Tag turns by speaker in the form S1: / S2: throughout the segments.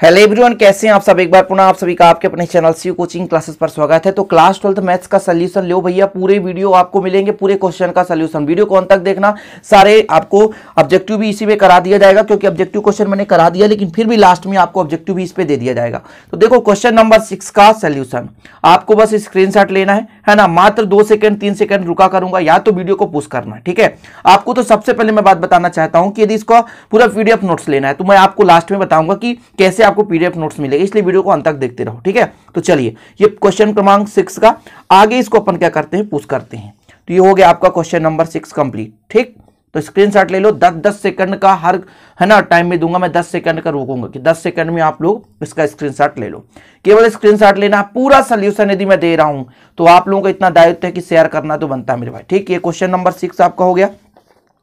S1: hello everyone कैसे हैं आप सब एक बार पुनः आप सभी का आपके अपने चैनल सी कोचिंग क्लासेस पर स्वागत है तो क्लास ट्वेल्थ मैथ्स का सलूशन लो भैया पूरे वीडियो आपको मिलेंगे पूरे क्वेश्चन का सलूशन वीडियो कौन तक देखना सारे आपको ऑब्जेक्टिव भी इसी में करा दिया जाएगा क्योंकि ऑब्जेक्टिव क्वेश्चन मैंने करा दिया लेकिन फिर भी लास्ट में आपको ऑब्जेक्टिव भी इस पर दे दिया जाएगा तो देखो क्वेश्चन नंबर सिक्स का सोल्यूशन आपको बस स्क्रीन लेना है है ना मात्र दो सेकेंड तीन सेकेंड रुका करूंगा या तो वीडियो को पोस्ट करना ठीक है आपको तो सबसे पहले मैं बात बताना चाहता हूँ कि यदि इसका पूरा पीडीएफ नोट्स लेना है तो मैं आपको लास्ट में बताऊंगा कि कैसे इससे आपको पीडीएफ नोट्स मिलेगा इसलिए वीडियो को अंत तक देखते रहो ठीक है तो चलिए ये क्वेश्चन क्रमांक सिक्स का आगे इसको अपन क्या करते हैं पूछ करते हैं तो ये हो गया आपका क्वेश्चन नंबर सिक्स कंप्लीट ठीक तो स्क्रीनशॉट ले लो दस दस सेकंड का हर है ना टाइम में दूंगा मैं दस सेकंड का रोकूंगा कि दस सेकंड में आप लोग इसका स्क्रीनशॉट ले लो केवल स्क्रीनशॉट लेना पूरा सोल्यूशन यदि मैं दे रहा हूं तो आप लोगों को इतना दायित्व है कि शेयर करना तो बनता है मेरे भाई ठीक ये क्वेश्चन नंबर सिक्स आपका हो गया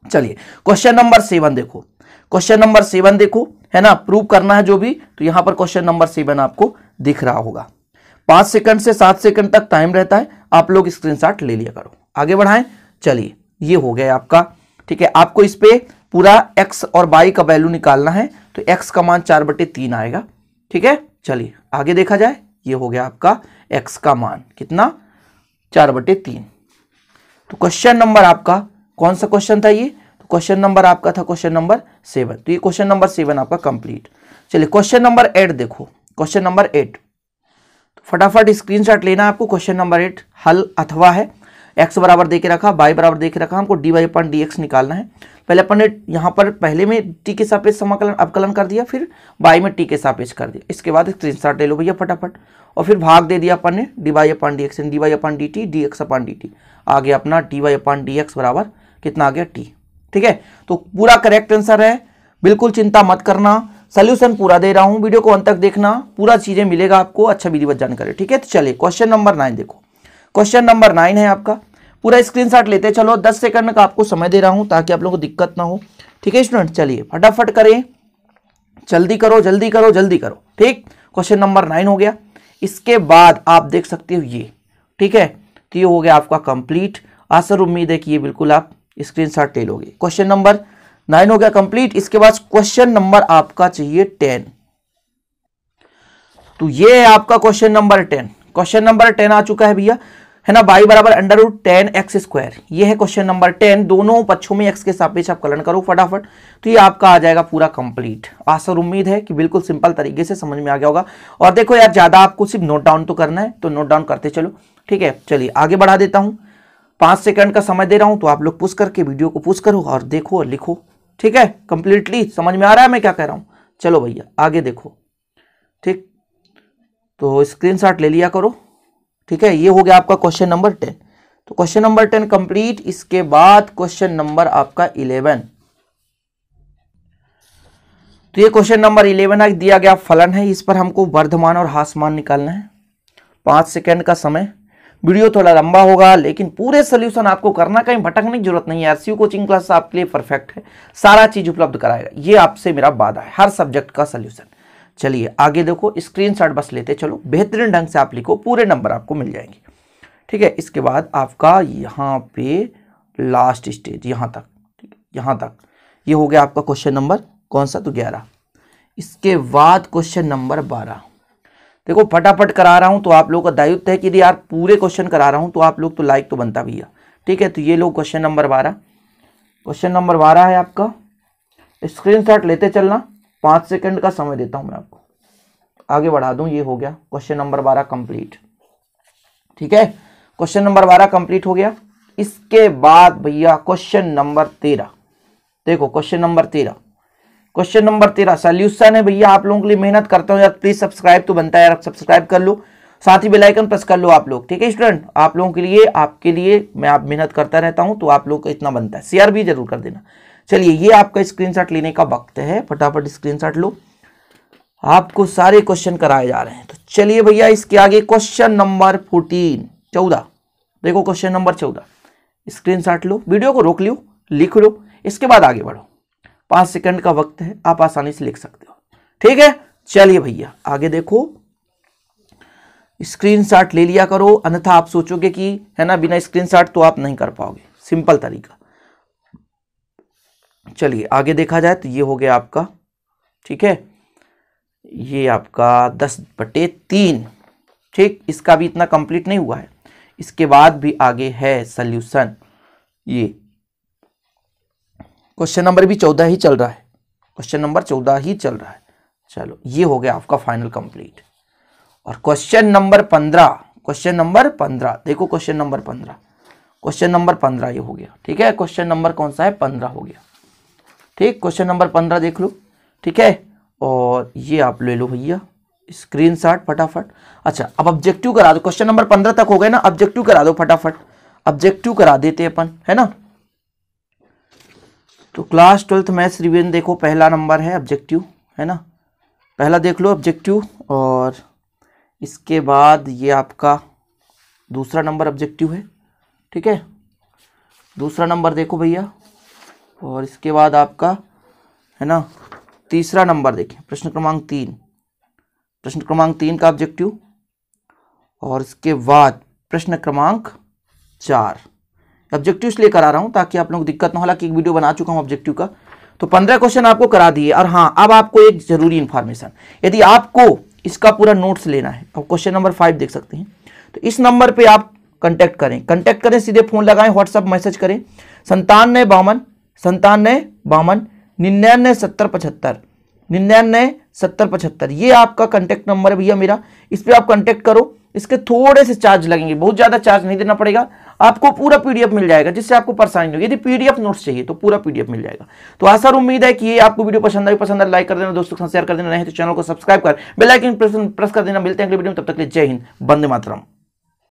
S1: चलिए क्वेश्चन नंबर सेवन देखो क्वेश्चन नंबर सेवन देखो है ना प्रूव करना है जो भी तो यहां पर क्वेश्चन नंबर सेवन आपको दिख रहा होगा पांच सेकंड से सात सेकंड तक टाइम रहता है आप लोग स्क्रीनशॉट ले लिया करो आगे बढ़ाएं चलिए ये हो गया आपका ठीक है आपको इस पर पूरा एक्स और बाई का वैल्यू निकालना है तो एक्स का मान चार बटे तीन आएगा ठीक है चलिए आगे देखा जाए ये हो गया आपका एक्स का मान कितना चार बटे तीन तो क्वेश्चन नंबर आपका कौन सा क्वेश्चन था ये क्वेश्चन नंबर आपका था क्वेश्चन नंबर सेवन तो ये क्वेश्चन नंबर सेवन आपका कंप्लीट चलिए क्वेश्चन नंबर एट देखो क्वेश्चन नंबर एट तो फटाफट शॉट लेना आपको क्वेश्चन नंबर एट हल अथवा है एक्स बराबर दे के रखा वाई बराबर दे के रखा हमको डी वाई अपन डी निकालना है पहले अपन ने यहाँ पर पहले में टी के सापेक्ष समाकलन अवकलन कर दिया फिर वाई में टी के सापेक्ष कर दिया इसके बाद स्क्रीन शॉट ले लो भैया फटाफट और फिर भाग दे दिया अपन ने डी वाई अपन डी एक्स डी वाई अपन डी टी डी एक्स अपन डी टी आ गया अपना डी वाई अपन डी एक्स बराबर कितना आ गया टी ठीक है तो पूरा करेक्ट आंसर है बिल्कुल चिंता मत करना सोल्यूशन पूरा दे रहा हूं वीडियो को अंत तक देखना पूरा चीजें मिलेगा आपको अच्छा विधिवत जानकारी ठीक है तो चलिए क्वेश्चन नंबर नाइन देखो क्वेश्चन नंबर नाइन है आपका पूरा स्क्रीनशॉट लेते हैं चलो दस सेकंड का आपको समय दे रहा हूं ताकि आप लोगों को दिक्कत ना हो ठीक है स्टूडेंट चलिए फटाफट करें जल्दी करो जल्दी करो जल्दी करो ठीक क्वेश्चन नंबर नाइन हो गया इसके बाद आप देख सकते हो ये ठीक है तो ये हो गया आपका कंप्लीट आसर उम्मीद है कि ये बिल्कुल आप स्क्रीनशॉट ले लोगे क्वेश्चन नंबर नाइन हो गया कंप्लीट इसके बाद क्वेश्चन नंबर आपका चाहिए टेन तो ये है आपका question number ten question number ten आ चुका है भैया है ना बाई बराबर under root ten x square ये है क्वेश्चन नंबर टेन दोनों पक्षों में एक्स के सापेक्ष आप कलन करो फटाफट तो ये आपका आ जाएगा पूरा कंप्लीट आसर उम्मीद है कि बिल्कुल सिंपल तरीके से समझ में आ गया होगा और देखो यार ज़्यादा आपको सिर्फ नोट डाउन तो करना है तो नोट डाउन करते चलो ठीक है चलिए आगे बढ़ा देता हूँ पांच सेकंड का समय दे रहा हूं तो आप लोग पुश करके वीडियो को पुश करो और देखो और लिखो ठीक है कंप्लीटली समझ में आ रहा है मैं क्या कह रहा हूं चलो भैया आगे देखो ठीक तो स्क्रीनशॉट ले लिया करो ठीक है ये हो गया आपका क्वेश्चन नंबर टेन तो क्वेश्चन नंबर टेन कंप्लीट इसके बाद क्वेश्चन नंबर आपका इलेवन तो ये क्वेश्चन नंबर इलेवन दिया गया फलन है इस पर हमको वर्धमान और हासमान निकालना है पांच सेकेंड का समय वीडियो थोड़ा लंबा होगा लेकिन पूरे सोल्यूशन आपको करना कहीं भटकने की जरूरत नहीं है आरसीयू कोचिंग क्लास आपके लिए परफेक्ट है सारा चीज उपलब्ध कराएगा ये आपसे मेरा वादा है हर सब्जेक्ट का सोल्यूशन चलिए आगे देखो शॉट बस लेते चलो बेहतरीन ढंग से आप लिखो पूरे नंबर आपको मिल जाएंगे ठीक है इसके बाद आपका यहाँ पे लास्ट स्टेज यहाँ तक ठीक है यहाँ तक ये यह हो गया आपका क्वेश्चन नंबर कौन सा तो ग्यारह इसके बाद क्वेश्चन नंबर बारह देखो फटाफट करा रहा हूँ तो आप लोग का दायित्व है कि यदि यार पूरे क्वेश्चन करा रहा हूँ तो आप लोग तो लाइक तो बनता भैया ठीक है तो ये लोग क्वेश्चन नंबर बारह क्वेश्चन नंबर बारह है आपका शॉट लेते चलना पाँच सेकंड का समय देता हूँ मैं आपको आगे बढ़ा दूँ ये हो गया क्वेश्चन नंबर बारह कंप्लीट ठीक है क्वेश्चन नंबर बारह कंप्लीट हो गया इसके बाद भैया क्वेश्चन नंबर तेरह देखो क्वेश्चन नंबर तेरह क्वेश्चन नंबर तेरह सोल्यूशन है भैया आप लोगों के लिए मेहनत करता हूँ यार प्लीज सब्सक्राइब तो बनता है यार सब्सक्राइब कर लो साथ ही बेलाइकन प्रेस कर लो आप लोग ठीक है स्टूडेंट आप लोगों के लिए आपके लिए मैं आप मेहनत करता रहता हूँ तो आप लोग का इतना बनता है शेयर भी जरूर कर देना चलिए ये आपका स्क्रीन लेने का वक्त है फटाफट स्क्रीन लो आपको सारे क्वेश्चन कराए जा रहे हैं तो चलिए भैया इसके आगे क्वेश्चन नंबर फोर्टीन चौदह देखो क्वेश्चन नंबर चौदह स्क्रीनशॉट लो वीडियो को रोक लो लिख लो इसके बाद आगे बढ़ो पांच सेकंड का वक्त है आप आसानी से लिख सकते हो ठीक है चलिए भैया आगे देखो स्क्रीनशॉट ले लिया करो अन्यथा आप सोचोगे कि है ना बिना स्क्रीनशॉट तो आप नहीं कर पाओगे सिंपल तरीका चलिए आगे देखा जाए तो ये हो गया आपका ठीक है ये आपका दस बटे तीन ठीक इसका भी इतना कंप्लीट नहीं हुआ है इसके बाद भी आगे है सल्यूशन ये क्वेश्चन नंबर भी चौदह ही चल रहा है क्वेश्चन नंबर चौदह ही चल रहा है चलो ये हो गया आपका फाइनल कंप्लीट और क्वेश्चन नंबर पंद्रह क्वेश्चन नंबर पंद्रह देखो क्वेश्चन नंबर पंद्रह क्वेश्चन नंबर पंद्रह ये हो गया ठीक है क्वेश्चन नंबर कौन सा है पंद्रह हो गया ठीक क्वेश्चन नंबर पंद्रह देख लो ठीक है और ये आप ले लो भैया स्क्रीन शॉट फटाफट अच्छा अब ऑब्जेक्टिव करा दो क्वेश्चन नंबर पंद्रह तक हो गए ना ऑब्जेक्टिव करा दो फटाफट ऑब्जेक्टिव करा देते अपन है ना तो क्लास ट्वेल्थ मैथ्स रिविजन देखो पहला नंबर है ऑब्जेक्टिव है ना पहला देख लो ऑब्जेक्टिव और इसके बाद ये आपका दूसरा नंबर ऑब्जेक्टिव है ठीक है दूसरा नंबर देखो भैया और इसके बाद आपका है ना तीसरा नंबर देखें प्रश्न क्रमांक तीन प्रश्न क्रमांक तीन का ऑब्जेक्टिव और इसके बाद प्रश्न क्रमांक चार ऑब्जेक्टिव इसलिए करा रहा हूँ ताकि आप लोग दिक्कत ना हो कि एक वीडियो बना चुका हूँ ऑब्जेक्टिव का तो पंद्रह क्वेश्चन आपको करा दिए और हाँ अब आपको एक जरूरी इन्फॉर्मेशन यदि आपको इसका पूरा नोट्स लेना है अब क्वेश्चन नंबर फाइव देख सकते हैं तो इस नंबर पर आप कंटेक्ट करें कंटेक्ट करें सीधे फोन लगाएं व्हाट्सअप मैसेज करें संतानवे बावन संतानवे बावन निन्यानवे सत्तर पचहत्तर निन्यानवे सत्तर पचहत्तर ये आपका कॉन्टेक्ट नंबर है भैया मेरा इस पर आप कॉन्टेक्ट करो इसके थोड़े से चार्ज लगेंगे बहुत ज़्यादा चार्ज नहीं देना पड़ेगा आपको पूरा पीडीएफ मिल जाएगा जिससे आपको परेशानी होगी यदि पीडीएफ नोट्स चाहिए तो पूरा पीडीएफ मिल जाएगा तो आशा उम्मीद है कि ये आपको वीडियो पसंद आई पसंद आए लाइक कर देना दोस्तों के साथ शेयर कर देना नहीं तो चैनल को सब्सक्राइब कर बेलाइकन प्रेस कर देना मिलते हैं अगले वीडियो में तब तक के जय हिंद बंदे मातरम